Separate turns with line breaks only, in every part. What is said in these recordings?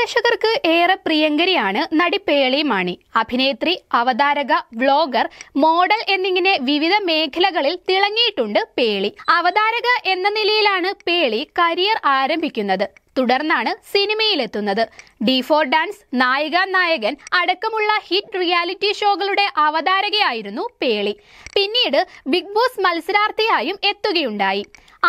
പ്രേക്ഷകർക്ക് ഏറെ പ്രിയങ്കരിയാണ് നടി പേളി മാണി അഭിനേത്രി അവതാരക വ്ലോഗർ മോഡൽ എന്നിങ്ങനെ വിവിധ മേഖലകളിൽ തിളങ്ങിയിട്ടുണ്ട് പേളി അവതാരക എന്ന നിലയിലാണ് പേളി കരിയർ ആരംഭിക്കുന്നത് തുടർന്നാണ് സിനിമയിലെത്തുന്നത് ഡി ഫോർ ഡാൻസ് നായിക നായകൻ അടക്കമുള്ള ഹിറ്റ് റിയാലിറ്റി ഷോകളുടെ അവതാരകയായിരുന്നു പേളി പിന്നീട് ബിഗ് ബോസ് മത്സരാർത്ഥിയായും എത്തുകയുണ്ടായി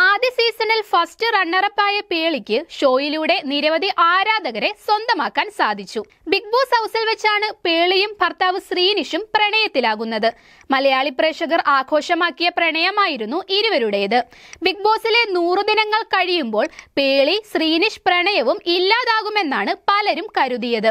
ആദ്യ സീസണിൽ ഫസ്റ്റ് റണ്ണറപ്പായ പേളിക്ക് ഷോയിലൂടെ നിരവധി ആരാധകരെ സ്വന്തമാക്കാൻ സാധിച്ചു ബിഗ് ബോസ് ഹൗസിൽ വെച്ചാണ് പേളിയും ഭർത്താവ് ശ്രീനിഷും പ്രണയത്തിലാകുന്നത് മലയാളി പ്രേക്ഷകർ ആഘോഷമാക്കിയ പ്രണയമായിരുന്നു ഇരുവരുടേത് ബിഗ് ബോസിലെ നൂറു ദിനങ്ങൾ കഴിയുമ്പോൾ പേളി ശ്രീനിഷ് പ്രണയവും ഇല്ലാതാകുമെന്നാണ് പല പലരും കരുതിയത്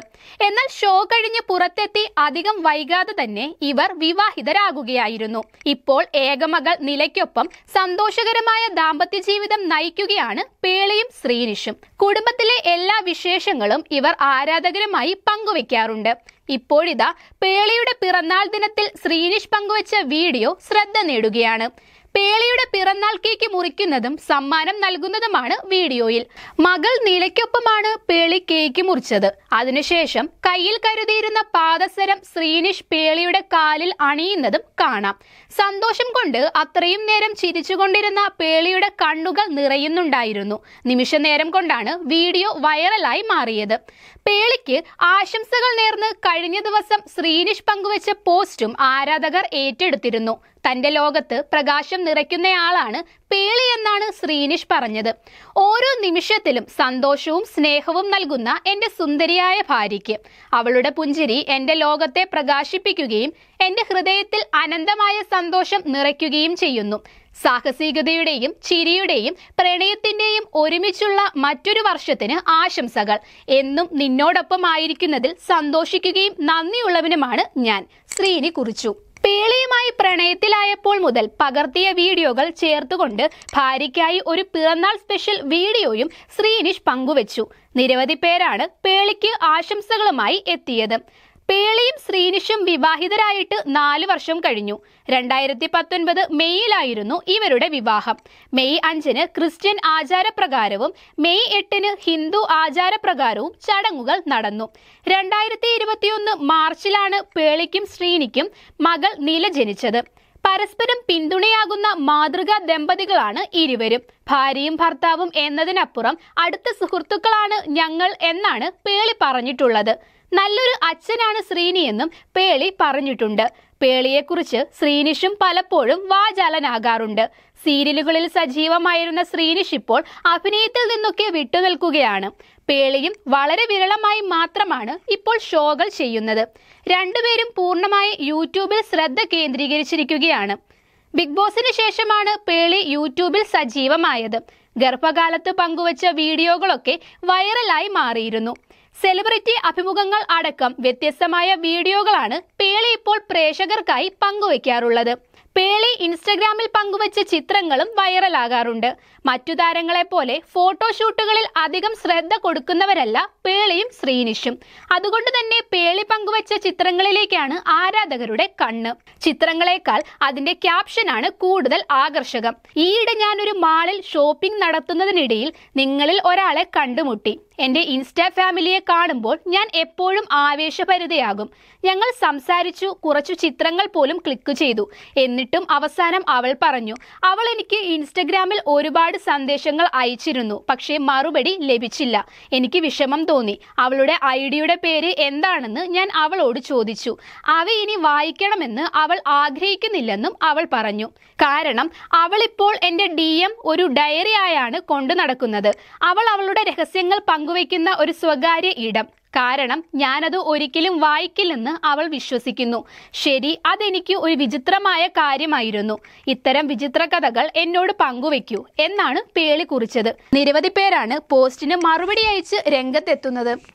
എന്നാൽ ഷോ കഴിഞ്ഞ് പുറത്തെത്തി അധികം വൈകാതെ തന്നെ ഇവർ വിവാഹിതരാകുകയായിരുന്നു ഇപ്പോൾ ഏകമകൾ നിലയ്ക്കൊപ്പം സന്തോഷകരമായ ദാമ്പത്യ ജീവിതം നയിക്കുകയാണ് പേളിയും ശ്രീനിഷും കുടുംബത്തിലെ എല്ലാ വിശേഷങ്ങളും ഇവർ ആരാധകരുമായി പങ്കുവെക്കാറുണ്ട് ഇപ്പോഴിതാ പേളിയുടെ പിറന്നാൾ ദിനത്തിൽ ശ്രീനിഷ് പങ്കുവച്ച വീഡിയോ ശ്രദ്ധ നേടുകയാണ് പേളിയുടെ പിറന്നാൾ കേക്ക് മുറിക്കുന്നതും സമ്മാനം നൽകുന്നതുമാണ് വീഡിയോയിൽ മകൾ നിലയ്ക്കൊപ്പമാണ് പേളി കേക്ക് മുറിച്ചത് അതിനുശേഷം കയ്യിൽ കരുതിയിരുന്ന പാദസരം ശ്രീനിഷ് പേളിയുടെ കാലിൽ അണിയുന്നതും കാണാം സന്തോഷം കൊണ്ട് അത്രയും നേരം ചിരിച്ചുകൊണ്ടിരുന്ന പേളിയുടെ കണ്ണുകൾ നിറയുന്നുണ്ടായിരുന്നു നിമിഷ നേരം കൊണ്ടാണ് വീഡിയോ വൈറലായി മാറിയത് പേളിക്ക് ആശംസകൾ നേർന്ന് കഴിഞ്ഞ ദിവസം ശ്രീനിഷ് പങ്കുവച്ച പോസ്റ്റും ആരാധകർ ഏറ്റെടുത്തിരുന്നു തന്റെ ലോകത്ത് പ്രകാശം സന്തോഷം നിറയ്ക്കുന്നയാളാണ് പേളി എന്നാണ് ശ്രീനിഷ് പറഞ്ഞത് ഓരോ നിമിഷത്തിലും സന്തോഷവും സ്നേഹവും നൽകുന്ന എൻ്റെ സുന്ദരിയായ ഭാര്യയ്ക്ക് അവളുടെ പുഞ്ചിരി എൻ്റെ ലോകത്തെ പ്രകാശിപ്പിക്കുകയും എൻ്റെ ഹൃദയത്തിൽ അനന്തമായ സന്തോഷം നിറയ്ക്കുകയും ചെയ്യുന്നു സാഹസികതയുടെയും ചിരിയുടെയും പ്രണയത്തിന്റെയും ഒരുമിച്ചുള്ള മറ്റൊരു വർഷത്തിന് ആശംസകൾ എന്നും നിന്നോടൊപ്പം ആയിരിക്കുന്നതിൽ സന്തോഷിക്കുകയും നന്ദിയുള്ളവനുമാണ് ഞാൻ ശ്രീനി കുറിച്ചു പേളിയുമായി പ്രണയത്തിലായപ്പോൾ മുതൽ പകർത്തിയ വീഡിയോകൾ ചേർത്തുകൊണ്ട് ഭാര്യയ്ക്കായി ഒരു പിറന്നാൾ സ്പെഷ്യൽ വീഡിയോയും ശ്രീനിഷ് പങ്കുവച്ചു നിരവധി പേരാണ് പേളിക്ക് ആശംസകളുമായി എത്തിയത് പേളിയും ശ്രീനിഷും വിവാഹിതരായിട്ട് നാല് വർഷം കഴിഞ്ഞു രണ്ടായിരത്തി പത്തൊൻപത് മെയ്യിലായിരുന്നു ഇവരുടെ വിവാഹം മെയ് അഞ്ചിന് ക്രിസ്ത്യൻ ആചാരപ്രകാരവും മെയ് എട്ടിന് ഹിന്ദു ആചാരപ്രകാരവും ചടങ്ങുകൾ നടന്നു രണ്ടായിരത്തി ഇരുപത്തിയൊന്ന് മാർച്ചിലാണ് പേളിക്കും ശ്രീനിക്കും മകൾ നില ജനിച്ചത് പരസ്പരം പിന്തുണയാകുന്ന മാതൃകാ ദമ്പതികളാണ് ഇരുവരും ഭാര്യയും ഭർത്താവും എന്നതിനപ്പുറം അടുത്ത സുഹൃത്തുക്കളാണ് ഞങ്ങൾ എന്നാണ് പേളി പറഞ്ഞിട്ടുള്ളത് നല്ലൊരു അച്ഛനാണ് ശ്രീനി എന്നും പേളി പറഞ്ഞിട്ടുണ്ട് പേളിയെക്കുറിച്ച് ശ്രീനിഷും പലപ്പോഴും വാചാലനാകാറുണ്ട് സീരിയലുകളിൽ സജീവമായിരുന്ന ശ്രീനിഷ് ഇപ്പോൾ അഭിനയത്തിൽ നിന്നൊക്കെ വിട്ടുനിൽക്കുകയാണ് പേളിയും വളരെ വിരളമായി മാത്രമാണ് ഇപ്പോൾ ഷോകൾ ചെയ്യുന്നത് രണ്ടുപേരും പൂർണ്ണമായി യൂട്യൂബിൽ ശ്രദ്ധ കേന്ദ്രീകരിച്ചിരിക്കുകയാണ് ബിഗ് ബോസിന് ശേഷമാണ് പേളി യൂട്യൂബിൽ സജീവമായത് ഗർഭകാലത്ത് പങ്കുവച്ച വീഡിയോകളൊക്കെ വൈറലായി മാറിയിരുന്നു സെലിബ്രിറ്റി അഭിമുഖങ്ങൾ അടക്കം വ്യത്യസ്തമായ വീഡിയോകളാണ് പേളി ഇപ്പോൾ പ്രേക്ഷകർക്കായി പങ്കുവയ്ക്കാറുള്ളത് പേളി ഇൻസ്റ്റഗ്രാമിൽ പങ്കുവച്ച ചിത്രങ്ങളും വൈറലാകാറുണ്ട് മറ്റു താരങ്ങളെ പോലെ ഫോട്ടോഷൂട്ടുകളിൽ അധികം ശ്രദ്ധ കൊടുക്കുന്നവരല്ല പേളിയും ശ്രീനിഷും അതുകൊണ്ട് തന്നെ പേളി പങ്കുവച്ച ചിത്രങ്ങളിലേക്കാണ് ആരാധകരുടെ കണ്ണ് ചിത്രങ്ങളെക്കാൾ അതിന്റെ ക്യാപ്ഷനാണ് കൂടുതൽ ആകർഷകം ഈയിടെ ഞാനൊരു മാളിൽ ഷോപ്പിംഗ് നടത്തുന്നതിനിടയിൽ നിങ്ങളിൽ ഒരാളെ കണ്ടുമുട്ടി എൻ്റെ ഇൻസ്റ്റാ ഫാമിലിയെ കാണുമ്പോൾ ഞാൻ എപ്പോഴും ആവേശഭരിതയാകും ഞങ്ങൾ സംസാരിച്ചു കുറച്ചു ചിത്രങ്ങൾ പോലും ക്ലിക്ക് ചെയ്തു എന്നിട്ടും അവസാനം അവൾ പറഞ്ഞു അവൾ എനിക്ക് ഇൻസ്റ്റഗ്രാമിൽ ഒരുപാട് സന്ദേശങ്ങൾ അയച്ചിരുന്നു പക്ഷേ മറുപടി ലഭിച്ചില്ല എനിക്ക് വിഷമം തോന്നി അവളുടെ ഐഡിയുടെ പേര് എന്താണെന്ന് ഞാൻ അവളോട് ചോദിച്ചു അവ ഇനി വായിക്കണമെന്ന് അവൾ ആഗ്രഹിക്കുന്നില്ലെന്നും അവൾ പറഞ്ഞു കാരണം അവളിപ്പോൾ എൻ്റെ ഡി എം ഒരു ഡയറി ആയാണ് കൊണ്ടു നടക്കുന്നത് അവൾ അവളുടെ രഹസ്യങ്ങൾ പങ്കു പങ്കുവയ്ക്കുന്ന ഒരു സ്വകാര്യ ഇടം കാരണം ഞാനത് ഒരിക്കലും വായിക്കില്ലെന്ന് അവൾ വിശ്വസിക്കുന്നു ശരി അതെനിക്ക് ഒരു വിചിത്രമായ കാര്യമായിരുന്നു ഇത്തരം വിചിത്ര കഥകൾ എന്നോട് പങ്കുവെക്കൂ എന്നാണ് പേളി കുറിച്ചത് നിരവധി പേരാണ് പോസ്റ്റിന് മറുപടി അയച്ച് രംഗത്തെത്തുന്നത്